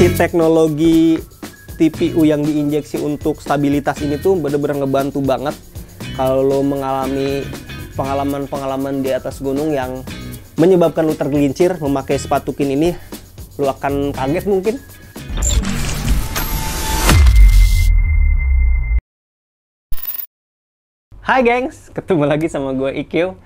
si teknologi TPU yang diinjeksi untuk stabilitas ini tuh bener-bener ngebantu banget kalau mengalami pengalaman-pengalaman di atas gunung yang menyebabkan lu tergelincir memakai sepatu kin ini lu akan kaget mungkin Hai gengs, ketemu lagi sama gue IQ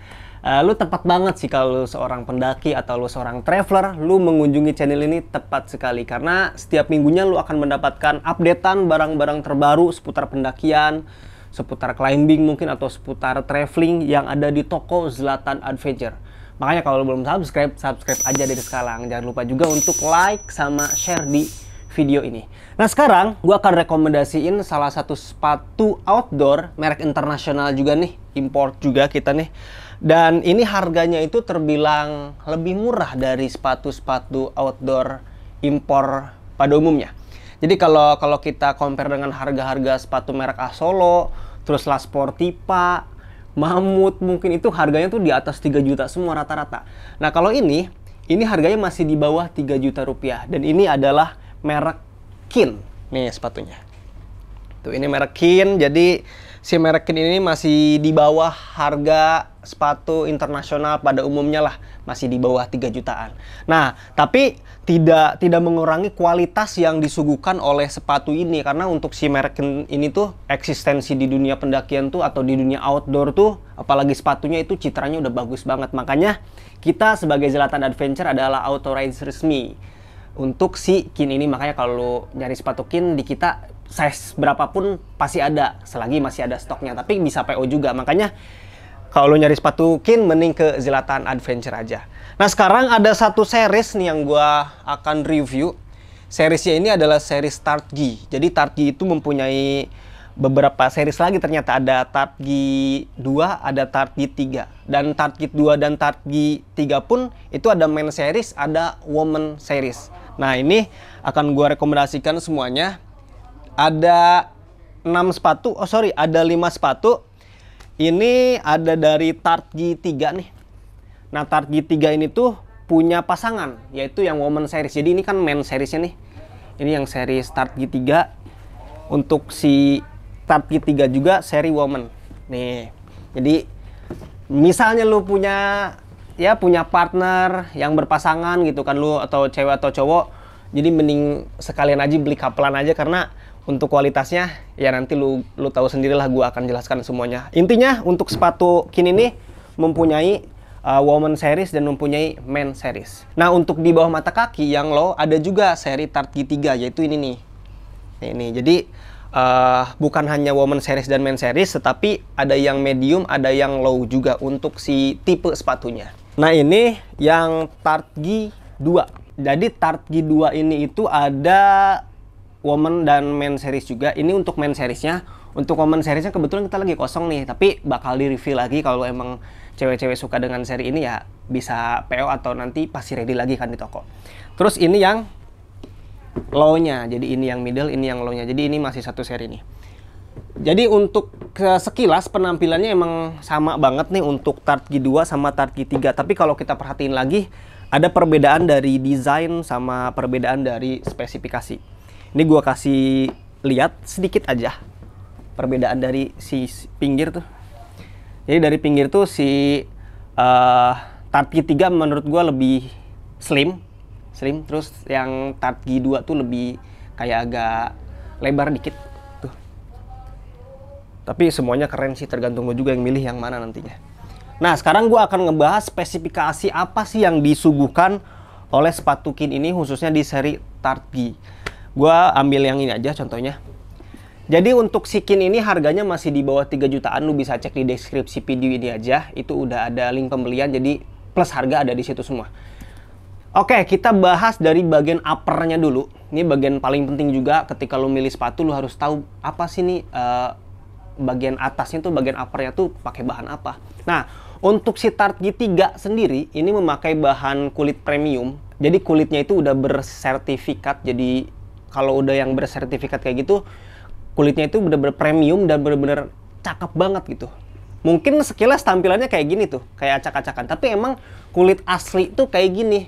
uh, lu tepat banget sih kalau lu seorang pendaki atau lu seorang traveler, lu mengunjungi channel ini tepat sekali karena setiap minggunya lu akan mendapatkan updatean barang-barang terbaru seputar pendakian, seputar climbing mungkin atau seputar traveling yang ada di toko Zlatan Adventure. Makanya kalau belum subscribe, subscribe aja dari sekarang. Jangan lupa juga untuk like sama share di video ini. Nah sekarang gue akan rekomendasiin salah satu sepatu outdoor merek internasional juga nih, import juga kita nih. Dan ini harganya itu terbilang lebih murah dari sepatu-sepatu outdoor impor pada umumnya. Jadi kalau kalau kita compare dengan harga-harga sepatu merek Asolo, terus La Sportiva, Mamut mungkin itu harganya tuh di atas 3 juta semua rata-rata. Nah kalau ini, ini harganya masih di bawah 3 juta rupiah dan ini adalah merek Kin. Nih sepatunya. Tuh ini merek Kin. Jadi si merek Kin ini masih di bawah harga sepatu internasional pada umumnya lah, masih di bawah 3 jutaan. Nah, tapi tidak tidak mengurangi kualitas yang disuguhkan oleh sepatu ini karena untuk si merek ini tuh eksistensi di dunia pendakian tuh atau di dunia outdoor tuh apalagi sepatunya itu citranya udah bagus banget. Makanya kita sebagai Zlatan Adventure adalah authorized resmi untuk si kin ini makanya kalau nyari sepatu kin di kita size berapapun pasti ada selagi masih ada stoknya tapi bisa PO juga makanya kalau nyari sepatu kin mending ke Zlatan Adventure aja nah sekarang ada satu series nih yang gua akan review seriesnya ini adalah series G jadi G itu mempunyai beberapa series lagi ternyata ada Tartgi 2, ada Tartgi 3 dan Tartgi 2 dan Tartgi 3 pun itu ada main series, ada woman series Nah ini akan gue rekomendasikan semuanya. Ada 6 sepatu, oh sorry ada 5 sepatu. Ini ada dari tart g 3 nih. Nah tart g 3 ini tuh punya pasangan, yaitu yang woman series. Jadi ini kan men seriesnya nih. Ini yang seri tart g 3. Untuk si tart g 3 juga seri woman. Nih, jadi misalnya lu punya ya punya partner yang berpasangan gitu kan lu atau cewek atau cowok jadi mending sekalian aja beli kapelan aja karena untuk kualitasnya ya nanti lu lu tahu sendirilah gua akan jelaskan semuanya intinya untuk sepatu kini ini mempunyai uh, woman series dan mempunyai men series nah untuk di bawah mata kaki yang low ada juga seri Tart G3 yaitu ini nih ini jadi uh, bukan hanya woman series dan men series tetapi ada yang medium ada yang low juga untuk si tipe sepatunya Nah ini yang Tartgi 2. Jadi Tartgi 2 ini itu ada woman dan men series juga. Ini untuk men seriesnya. Untuk woman seriesnya kebetulan kita lagi kosong nih. Tapi bakal di review lagi kalau emang cewek-cewek suka dengan seri ini ya bisa PO atau nanti pasti ready lagi kan di toko. Terus ini yang low-nya. Jadi ini yang middle, ini yang low-nya. Jadi ini masih satu seri nih. Jadi untuk sekilas penampilannya emang sama banget nih untuk Tart G2 sama Tart G3. Tapi kalau kita perhatiin lagi, ada perbedaan dari desain sama perbedaan dari spesifikasi. Ini gue kasih lihat sedikit aja perbedaan dari si pinggir tuh. Jadi dari pinggir tuh si uh, eh, Tart G3 menurut gue lebih slim, slim terus yang Tart G2 tuh lebih kayak agak lebar dikit tapi semuanya keren sih tergantung lo juga yang milih yang mana nantinya. Nah sekarang gue akan ngebahas spesifikasi apa sih yang disuguhkan oleh sepatu kin ini khususnya di seri Targi. Gue ambil yang ini aja contohnya. Jadi untuk si kin ini harganya masih di bawah 3 jutaan, lu bisa cek di deskripsi video ini aja. Itu udah ada link pembelian, jadi plus harga ada di situ semua. Oke, kita bahas dari bagian uppernya dulu. Ini bagian paling penting juga ketika lu milih sepatu, lu harus tahu apa sih nih uh, bagian atasnya tuh bagian uppernya tuh pakai bahan apa. Nah, untuk si Tart G3 sendiri ini memakai bahan kulit premium. Jadi kulitnya itu udah bersertifikat. Jadi kalau udah yang bersertifikat kayak gitu kulitnya itu bener-bener premium dan bener-bener cakep banget gitu. Mungkin sekilas tampilannya kayak gini tuh, kayak acak-acakan. Tapi emang kulit asli tuh kayak gini.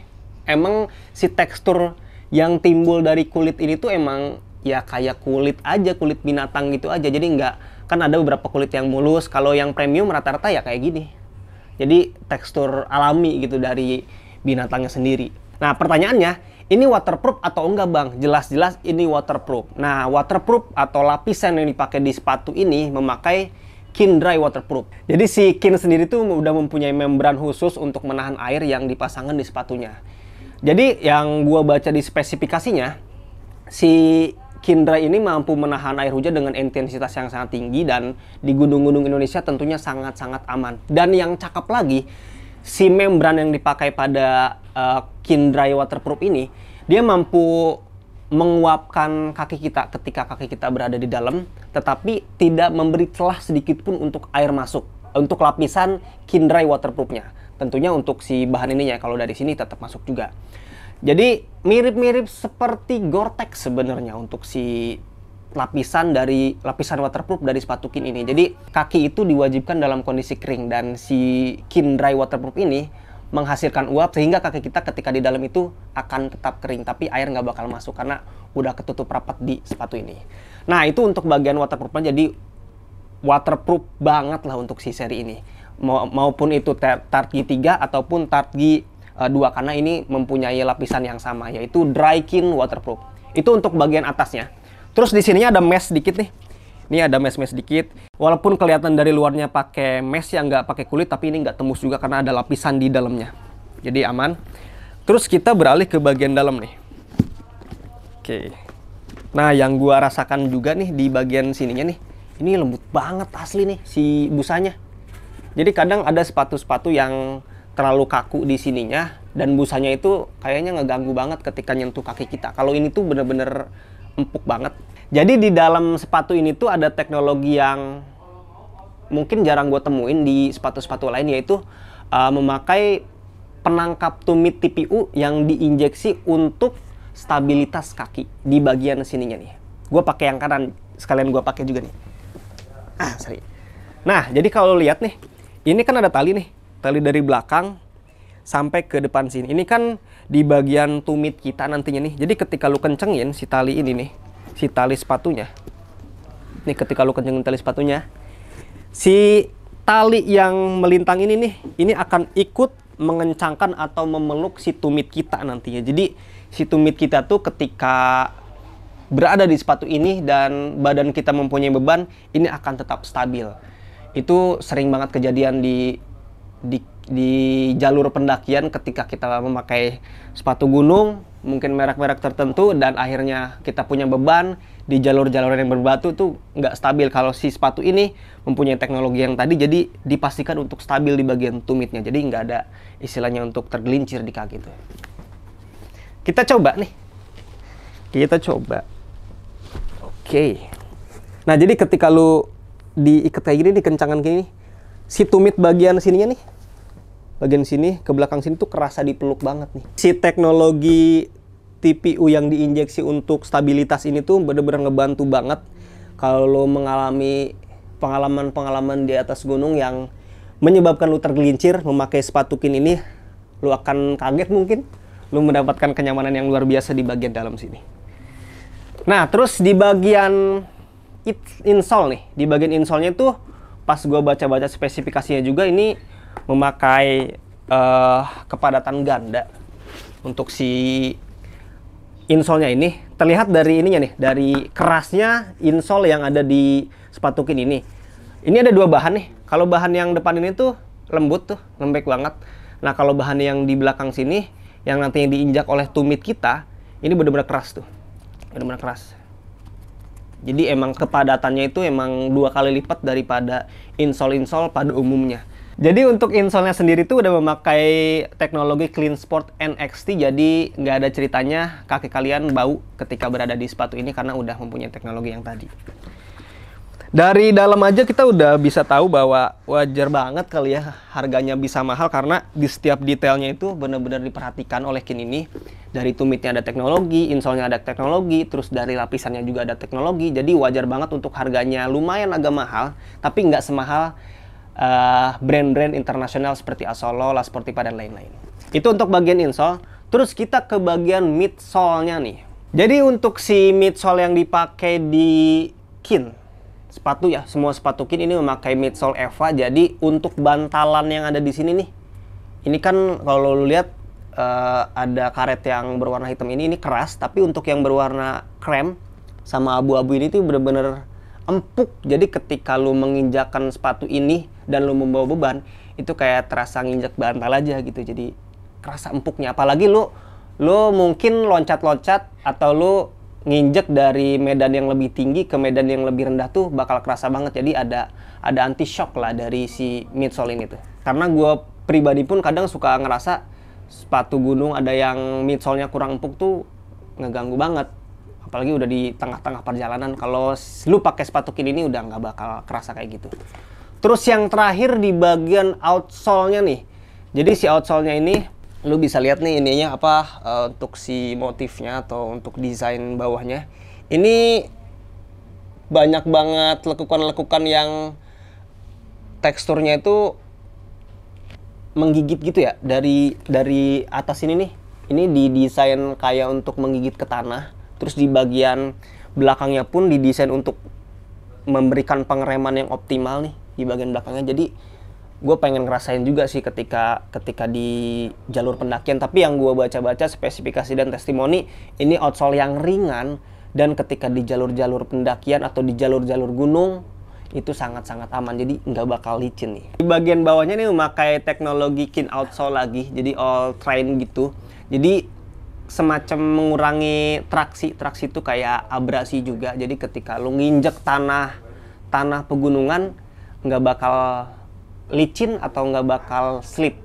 Emang si tekstur yang timbul dari kulit ini tuh emang ya kayak kulit aja kulit binatang gitu aja jadi nggak kan ada beberapa kulit yang mulus kalau yang premium rata-rata ya kayak gini jadi tekstur alami gitu dari binatangnya sendiri nah pertanyaannya ini waterproof atau enggak bang jelas-jelas ini waterproof nah waterproof atau lapisan yang dipakai di sepatu ini memakai Kin Dry Waterproof. Jadi si Kin sendiri tuh udah mempunyai membran khusus untuk menahan air yang dipasangkan di sepatunya. Jadi yang gua baca di spesifikasinya, si Kindra ini mampu menahan air hujan dengan intensitas yang sangat tinggi dan di gunung-gunung Indonesia tentunya sangat-sangat aman. Dan yang cakep lagi, si membran yang dipakai pada uh, Kindra waterproof ini, dia mampu menguapkan kaki kita ketika kaki kita berada di dalam, tetapi tidak memberi celah sedikit pun untuk air masuk. Untuk lapisan Kindra waterproofnya, tentunya untuk si bahan ininya kalau dari sini tetap masuk juga. Jadi mirip-mirip seperti Gore-Tex sebenarnya untuk si lapisan dari lapisan waterproof dari sepatu kin ini. Jadi kaki itu diwajibkan dalam kondisi kering dan si kin dry waterproof ini menghasilkan uap sehingga kaki kita ketika di dalam itu akan tetap kering tapi air nggak bakal masuk karena udah ketutup rapat di sepatu ini. Nah itu untuk bagian waterproofnya jadi waterproof banget lah untuk si seri ini maupun itu Targi 3 ataupun Targi Eh, dua karena ini mempunyai lapisan yang sama yaitu dry kin waterproof. Itu untuk bagian atasnya. Terus di sininya ada mesh sedikit nih. Ini ada mesh-mesh sedikit. Walaupun kelihatan dari luarnya pakai mesh yang nggak pakai kulit, tapi ini nggak tembus juga karena ada lapisan di dalamnya. Jadi aman. Terus kita beralih ke bagian dalam nih. Oke. Nah, yang gua rasakan juga nih di bagian sininya nih. Ini lembut banget asli nih si busanya. Jadi kadang ada sepatu-sepatu yang terlalu kaku di sininya dan busanya itu kayaknya ngeganggu banget ketika nyentuh kaki kita. Kalau ini tuh bener-bener empuk banget. Jadi di dalam sepatu ini tuh ada teknologi yang mungkin jarang gue temuin di sepatu-sepatu lain yaitu uh, memakai penangkap tumit TPU yang diinjeksi untuk stabilitas kaki di bagian sininya nih. Gue pakai yang kanan sekalian gue pakai juga nih. Ah, sorry. Nah, jadi kalau lihat nih, ini kan ada tali nih tali dari belakang sampai ke depan sini. Ini kan di bagian tumit kita nantinya nih. Jadi ketika lu kencengin si tali ini nih, si tali sepatunya. Nih ketika lu kencengin tali sepatunya, si tali yang melintang ini nih, ini akan ikut mengencangkan atau memeluk si tumit kita nantinya. Jadi si tumit kita tuh ketika berada di sepatu ini dan badan kita mempunyai beban, ini akan tetap stabil. Itu sering banget kejadian di di, di jalur pendakian ketika kita memakai sepatu gunung mungkin merek-merek tertentu dan akhirnya kita punya beban di jalur-jalur yang berbatu tuh nggak stabil kalau si sepatu ini mempunyai teknologi yang tadi jadi dipastikan untuk stabil di bagian tumitnya jadi nggak ada istilahnya untuk tergelincir di kaki itu kita coba nih kita coba oke nah jadi ketika lu diikat kayak gini di kencangan gini si tumit bagian sininya nih bagian sini ke belakang sini tuh kerasa dipeluk banget nih si teknologi TPU yang diinjeksi untuk stabilitas ini tuh bener-bener ngebantu banget kalau mengalami pengalaman-pengalaman di atas gunung yang menyebabkan lu tergelincir memakai sepatu kin ini lu akan kaget mungkin lu mendapatkan kenyamanan yang luar biasa di bagian dalam sini nah terus di bagian insole nih di bagian insolnya tuh pas gue baca-baca spesifikasinya juga ini memakai uh, kepadatan ganda untuk si insolnya ini terlihat dari ininya nih dari kerasnya insol yang ada di sepatu kini ini ini ada dua bahan nih kalau bahan yang depan ini tuh lembut tuh lembek banget nah kalau bahan yang di belakang sini yang nantinya diinjak oleh tumit kita ini benar-benar keras tuh benar-benar keras jadi emang kepadatannya itu emang dua kali lipat daripada insol-insol pada umumnya. Jadi untuk insolnya sendiri itu udah memakai teknologi Clean Sport NXT, jadi nggak ada ceritanya kaki kalian bau ketika berada di sepatu ini karena udah mempunyai teknologi yang tadi dari dalam aja kita udah bisa tahu bahwa wajar banget kali ya harganya bisa mahal karena di setiap detailnya itu benar-benar diperhatikan oleh kin ini dari tumitnya ada teknologi, insolnya ada teknologi, terus dari lapisannya juga ada teknologi. Jadi wajar banget untuk harganya lumayan agak mahal, tapi nggak semahal eh, brand-brand uh, brand internasional seperti Asolo, La Sportiva dan lain-lain. Itu untuk bagian insol. Terus kita ke bagian midsole-nya nih. Jadi untuk si midsole yang dipakai di kin sepatu ya semua sepatu kin ini memakai midsole Eva jadi untuk bantalan yang ada di sini nih ini kan kalau lu lihat uh, ada karet yang berwarna hitam ini ini keras tapi untuk yang berwarna krem sama abu-abu ini tuh bener-bener empuk jadi ketika lu menginjakan sepatu ini dan lu membawa beban itu kayak terasa nginjak bantal aja gitu jadi kerasa empuknya apalagi lu lu mungkin loncat-loncat atau lu nginjek dari medan yang lebih tinggi ke medan yang lebih rendah tuh bakal kerasa banget jadi ada ada anti shock lah dari si midsole ini tuh karena gue pribadi pun kadang suka ngerasa sepatu gunung ada yang midsole-nya kurang empuk tuh ngeganggu banget apalagi udah di tengah-tengah perjalanan kalau lu pakai sepatu kini ini udah nggak bakal kerasa kayak gitu terus yang terakhir di bagian outsole-nya nih jadi si outsole-nya ini lu bisa lihat nih ininya apa uh, untuk si motifnya atau untuk desain bawahnya ini banyak banget lekukan-lekukan yang teksturnya itu menggigit gitu ya dari dari atas ini nih ini didesain kayak untuk menggigit ke tanah terus di bagian belakangnya pun didesain untuk memberikan pengereman yang optimal nih di bagian belakangnya jadi gue pengen ngerasain juga sih ketika ketika di jalur pendakian tapi yang gue baca-baca spesifikasi dan testimoni ini outsole yang ringan dan ketika di jalur-jalur pendakian atau di jalur-jalur gunung itu sangat-sangat aman jadi nggak bakal licin nih di bagian bawahnya nih memakai teknologi kin outsole lagi jadi all train gitu jadi semacam mengurangi traksi traksi itu kayak abrasi juga jadi ketika lu nginjek tanah tanah pegunungan nggak bakal licin atau nggak bakal slip.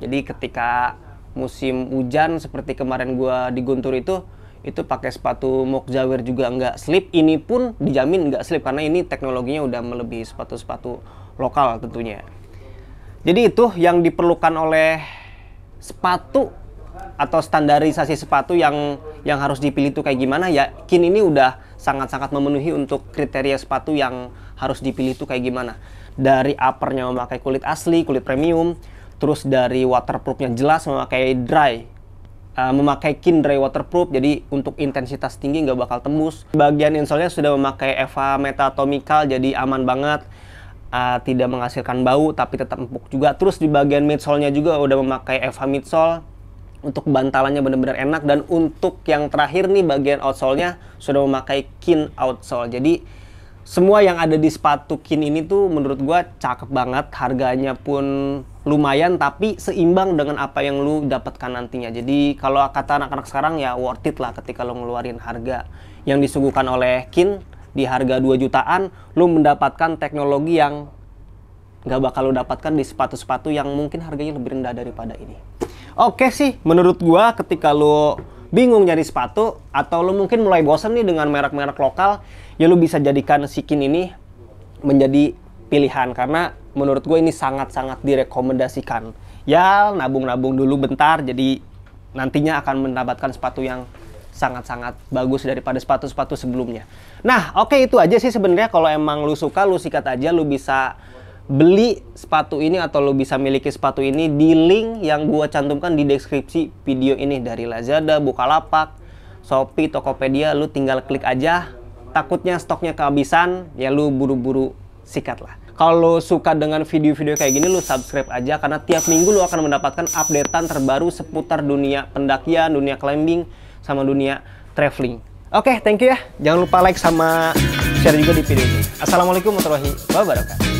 Jadi ketika musim hujan seperti kemarin gua di Guntur itu itu pakai sepatu Mokjawer juga nggak slip. Ini pun dijamin nggak slip karena ini teknologinya udah melebihi sepatu-sepatu lokal tentunya. Jadi itu yang diperlukan oleh sepatu atau standarisasi sepatu yang yang harus dipilih itu kayak gimana ya kini ini udah sangat-sangat memenuhi untuk kriteria sepatu yang harus dipilih itu kayak gimana dari uppernya memakai kulit asli, kulit premium, terus dari waterproofnya jelas memakai dry, uh, memakai kin dry waterproof, jadi untuk intensitas tinggi nggak bakal tembus. Bagian insole-nya sudah memakai Eva Metatomical, jadi aman banget. Uh, tidak menghasilkan bau tapi tetap empuk juga terus di bagian midsole-nya juga udah memakai Eva midsole untuk bantalannya benar-benar enak dan untuk yang terakhir nih bagian outsole-nya sudah memakai kin outsole. Jadi semua yang ada di sepatu kin ini tuh menurut gue cakep banget harganya pun lumayan tapi seimbang dengan apa yang lu dapatkan nantinya jadi kalau kata anak-anak sekarang ya worth it lah ketika lu ngeluarin harga yang disuguhkan oleh kin di harga 2 jutaan lu mendapatkan teknologi yang gak bakal lu dapatkan di sepatu-sepatu yang mungkin harganya lebih rendah daripada ini oke sih menurut gue ketika lu bingung nyari sepatu atau lo mungkin mulai bosen nih dengan merek-merek lokal, ya lo bisa jadikan Sikin ini menjadi pilihan karena menurut gue ini sangat-sangat direkomendasikan. Ya, nabung-nabung dulu bentar jadi nantinya akan mendapatkan sepatu yang sangat-sangat bagus daripada sepatu-sepatu sebelumnya. Nah, oke okay, itu aja sih sebenarnya kalau emang lu suka lu sikat aja lu bisa beli sepatu ini atau lo bisa miliki sepatu ini di link yang gue cantumkan di deskripsi video ini dari Lazada, Bukalapak, Shopee, Tokopedia, lo tinggal klik aja. Takutnya stoknya kehabisan, ya lo buru-buru sikat lah. Kalau suka dengan video-video kayak gini, lo subscribe aja karena tiap minggu lo akan mendapatkan updatean terbaru seputar dunia pendakian, dunia climbing, sama dunia traveling. Oke, okay, thank you ya. Jangan lupa like sama share juga di video ini. Assalamualaikum warahmatullahi wabarakatuh.